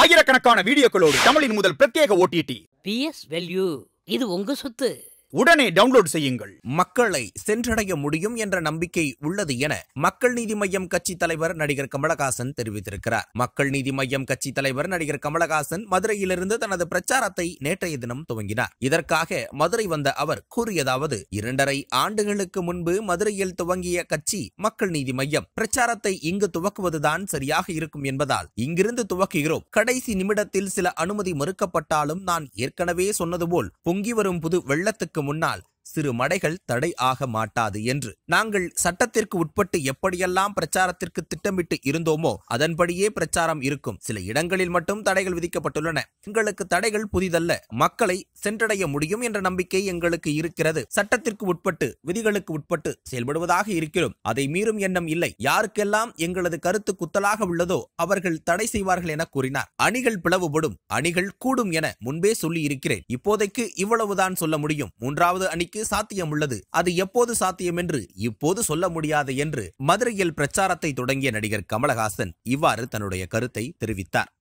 ஆயிரக்கணக்கான வீடியோக்களோடு தமிழின் முதல் பிரத்யேக ஓடிடி பி எஸ் வெல்யூ இது உங்க சொத்து உடனே டவுன்லோட் செய்யுங்கள் மக்களை சென்றடைய முடியும் என்ற நம்பிக்கை உள்ளது என மக்கள் நீதி மையம் கட்சி தலைவர் நடிகர் கமலஹாசன் தெரிவித்திருக்கிறார் மக்கள் நீதி மையம் கட்சி தலைவர் நடிகர் கமலஹாசன் மதுரையிலிருந்து தனது பிரச்சாரத்தை நேற்றைய தினம் துவங்கினார் இதற்காக மதுரை வந்த அவர் கூறியதாவது இரண்டரை ஆண்டுகளுக்கு முன்பு மதுரையில் துவங்கிய கட்சி மக்கள் நீதி மையம் பிரச்சாரத்தை இங்கு துவக்குவதுதான் சரியாக இருக்கும் என்பதால் இங்கிருந்து துவக்குகிறோம் கடைசி நிமிடத்தில் சில அனுமதி மறுக்கப்பட்டாலும் நான் ஏற்கனவே சொன்னது போல் பொங்கி வரும் புது வெள்ளத்துக்கு முன்னால் சிறு மடைகள் தடை ஆக மாட்டாது என்று நாங்கள் சட்டத்திற்கு உட்பட்டு எப்படியெல்லாம் பிரச்சாரத்திற்கு திட்டமிட்டு இருந்தோமோ அதன்படியே பிரச்சாரம் இருக்கும் சில இடங்களில் மட்டும் தடைகள் விதிக்கப்பட்டுள்ளன எங்களுக்கு தடைகள் புதிதல்ல மக்களை சென்றடைய முடியும் என்ற நம்பிக்கை எங்களுக்கு இருக்கிறது சட்டத்திற்கு உட்பட்டு விதிகளுக்கு உட்பட்டு செயல்படுவதாக இருக்கிறோம் அதை மீறும் எண்ணம் இல்லை யாருக்கெல்லாம் எங்களது கருத்து குத்தலாக உள்ளதோ அவர்கள் தடை செய்வார்கள் என கூறினார் அணிகள் பிளவுபடும் அணிகள் கூடும் என முன்பே சொல்லி இருக்கிறேன் இப்போதைக்கு இவ்வளவுதான் சொல்ல முடியும் மூன்றாவது அணிக்கு கட்சிக்கு சாத்தியம் உள்ளது அது எப்போது சாத்தியம் என்று இப்போது சொல்ல முடியாது என்று மதுரையில் பிரச்சாரத்தை தொடங்கிய நடிகர் கமலஹாசன் இவ்வாறு தன்னுடைய கருத்தை தெரிவித்தார்